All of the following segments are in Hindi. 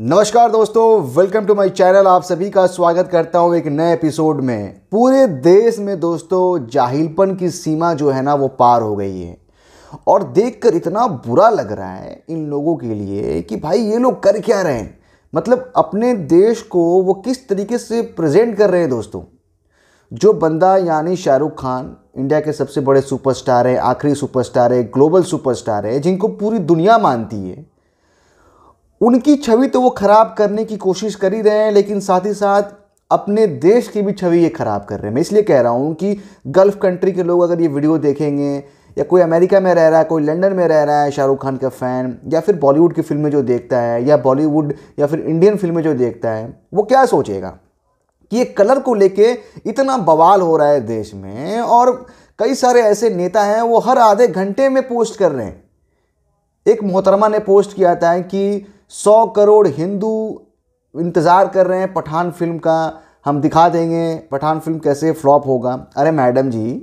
नमस्कार दोस्तों वेलकम टू माय चैनल आप सभी का स्वागत करता हूं एक नए एपिसोड में पूरे देश में दोस्तों जाहिलपन की सीमा जो है ना वो पार हो गई है और देखकर इतना बुरा लग रहा है इन लोगों के लिए कि भाई ये लोग कर क्या रहे हैं मतलब अपने देश को वो किस तरीके से प्रेजेंट कर रहे हैं दोस्तों जो बंदा यानी शाहरुख खान इंडिया के सबसे बड़े सुपरस्टार है आखिरी सुपरस्टार है ग्लोबल सुपरस्टार है जिनको पूरी दुनिया मानती है उनकी छवि तो वो ख़राब करने की कोशिश कर ही रहे हैं लेकिन साथ ही साथ अपने देश की भी छवि ये ख़राब कर रहे हैं मैं इसलिए कह रहा हूँ कि गल्फ़ कंट्री के लोग अगर ये वीडियो देखेंगे या कोई अमेरिका में रह रहा है कोई लंदन में रह रहा है शाहरुख खान का फ़ैन या फिर बॉलीवुड की फिल्में जो देखता है या बॉलीवुड या फिर इंडियन फिल्में जो देखता है वो क्या सोचेगा कि ये कलर को लेके इतना बवाल हो रहा है देश में और कई सारे ऐसे नेता हैं वो हर आधे घंटे में पोस्ट कर रहे हैं एक मोहतरमा ने पोस्ट किया था कि सौ करोड़ हिंदू इंतज़ार कर रहे हैं पठान फिल्म का हम दिखा देंगे पठान फिल्म कैसे फ्लॉप होगा अरे मैडम जी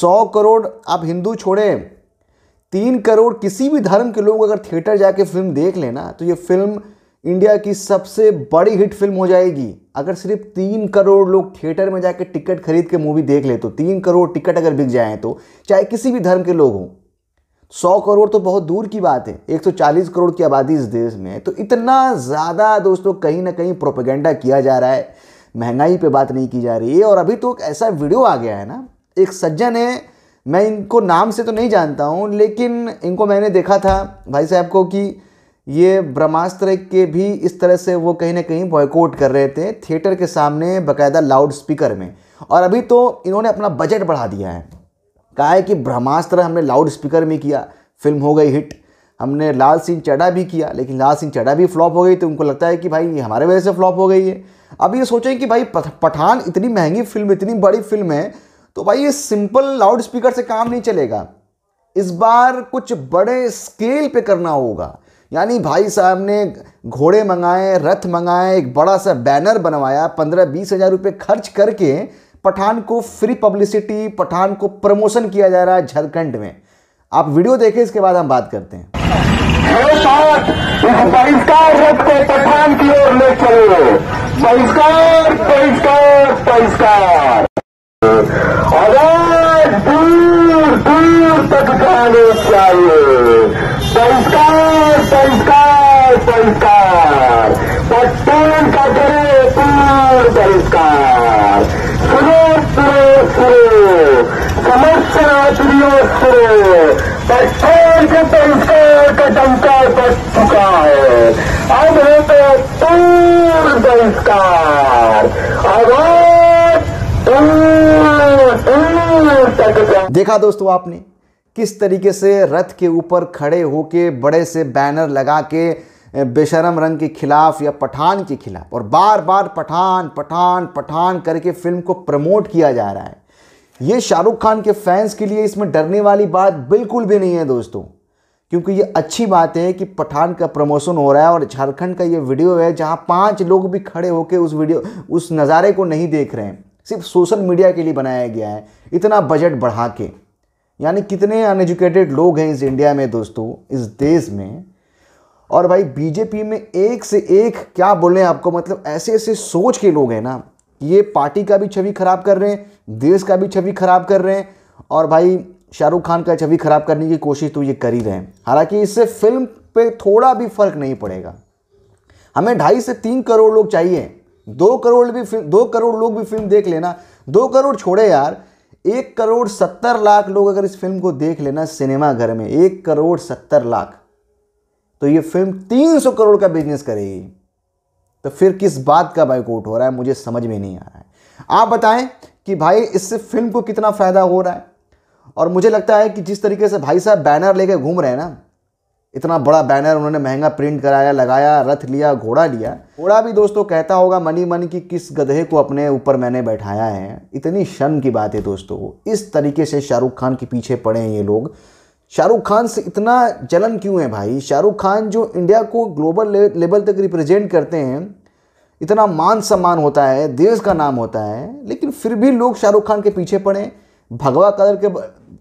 सौ करोड़ आप हिंदू छोड़े तीन करोड़ किसी भी धर्म के लोग अगर थिएटर जाके फिल्म देख लेना तो ये फिल्म इंडिया की सबसे बड़ी हिट फिल्म हो जाएगी अगर सिर्फ तीन करोड़ लोग थिएटर में जाके टिकट खरीद के मूवी देख ले तो तीन करोड़ टिकट अगर बिक जाएँ तो चाहे किसी भी धर्म के लोग हों सौ करोड़ तो बहुत दूर की बात है एक सौ चालीस करोड़ की आबादी इस देश में है तो इतना ज़्यादा दोस्तों कहीं ना कहीं प्रोपेगेंडा किया जा रहा है महंगाई पे बात नहीं की जा रही है और अभी तो एक ऐसा वीडियो आ गया है ना एक सज्जन है मैं इनको नाम से तो नहीं जानता हूँ लेकिन इनको मैंने देखा था भाई साहब को कि ये ब्रह्मास्त्र के भी इस तरह से वो कहीं ना कहीं बॉयकॉट कर रहे थे थिएटर के सामने बाकायदा लाउड स्पीकर में और अभी तो इन्होंने अपना बजट बढ़ा दिया है कहा है कि ब्रह्मास्त्र हमने लाउड स्पीकर में किया फिल्म हो गई हिट हमने लाल सिंह चड्डा भी किया लेकिन लाल सिंह चड्डा भी फ्लॉप हो गई तो उनको लगता है कि भाई हमारे वजह से फ्लॉप हो गई है अब ये सोचें कि भाई पठान इतनी महंगी फिल्म इतनी बड़ी फिल्म है तो भाई ये सिंपल लाउड स्पीकर से काम नहीं चलेगा इस बार कुछ बड़े स्केल पे करना होगा यानी भाई साहब ने घोड़े मंगाए रथ मंगाए एक बड़ा सा बैनर बनवाया पंद्रह बीस हज़ार रुपये खर्च करके पठान को फ्री पब्लिसिटी पठान को प्रमोशन किया जा रहा है झारखंड में आप वीडियो देखें इसके बाद हम बात करते हैं बहिष्कार रथ को पठान की ओर ले चलो बहिष्कार बहिष्कार बहिष्कार आवाज दूर दूर तक जाने चाहिए बहिष्कार बहिष्कार बहिष्कार देखा दोस्तों आपने किस तरीके से रथ के ऊपर खड़े होके बड़े से बैनर लगा के बेशरम रंग के खिलाफ या पठान के खिलाफ और बार बार पठान पठान पठान करके फिल्म को प्रमोट किया जा रहा है ये शाहरुख खान के फैंस के लिए इसमें डरने वाली बात बिल्कुल भी नहीं है दोस्तों क्योंकि ये अच्छी बात है कि पठान का प्रमोशन हो रहा है और झारखंड का ये वीडियो है जहाँ पाँच लोग भी खड़े होकर उस वीडियो उस नज़ारे को नहीं देख रहे हैं सिर्फ सोशल मीडिया के लिए बनाया गया है इतना बजट बढ़ा के यानी कितने अनएजुकेटेड लोग हैं इस इंडिया में दोस्तों इस देश में और भाई बीजेपी में एक से एक क्या बोलें आपको मतलब ऐसे ऐसे सोच के लोग हैं ना ये पार्टी का भी छवि खराब कर रहे हैं देश का भी छवि खराब कर रहे हैं और भाई शाहरुख खान का छवि खराब करने की कोशिश तो ये कर ही रहे हैं हालांकि इससे फिल्म पे थोड़ा भी फर्क नहीं पड़ेगा हमें ढाई से तीन करोड़ लोग चाहिए दो करोड़ भी फिल्म दो करोड़ लोग भी फिल्म देख लेना दो करोड़ छोड़े यार एक करोड़ सत्तर लाख लोग अगर इस फिल्म को देख लेना सिनेमाघर में एक करोड़ सत्तर लाख तो ये फिल्म तीन सौ करोड़ का बिजनेस करेगी तो फिर किस बात का बाइकआउट हो रहा है मुझे समझ में नहीं आ रहा है आप बताएं कि भाई इससे फिल्म को कितना फ़ायदा हो रहा है और मुझे लगता है कि जिस तरीके से भाई साहब बैनर लेके घूम रहे हैं ना इतना बड़ा बैनर उन्होंने महंगा प्रिंट कराया लगाया रथ लिया घोड़ा लिया घोड़ा भी दोस्तों कहता होगा मनी मन की किस गधे को अपने ऊपर मैंने बैठाया है इतनी शर्म की बात है दोस्तों इस तरीके से शाहरुख खान के पीछे पड़े हैं ये लोग शाहरुख खान से इतना जलन क्यों है भाई शाहरुख खान जो इंडिया को ग्लोबल लेवल तक रिप्रेजेंट करते हैं इतना मान सम्मान होता है देश का नाम होता है लेकिन फिर भी लोग शाहरुख खान के पीछे पड़े भगवा कलर के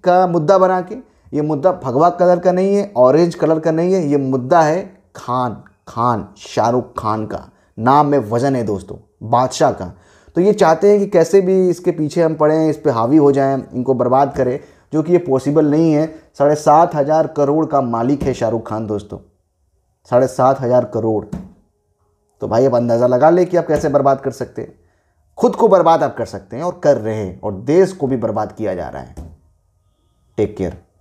का मुद्दा बना के ये मुद्दा भगवा कलर का नहीं है ऑरेंज कलर का नहीं है ये मुद्दा है खान खान शाहरुख खान का नाम में वज़न है दोस्तों बादशाह का तो ये चाहते हैं कि कैसे भी इसके पीछे हम पड़ें इस पर हावी हो जाएं इनको बर्बाद करें जो कि ये पॉसिबल नहीं है साढ़े सात हज़ार करोड़ का मालिक है शाहरुख खान दोस्तों साढ़े सात हज़ार करोड़ तो भाई आप अंदाज़ा लगा ले कि आप कैसे बर्बाद कर सकते हैं खुद को बर्बाद आप कर सकते हैं और कर रहे हैं और देश को भी बर्बाद किया जा रहा है टेक केयर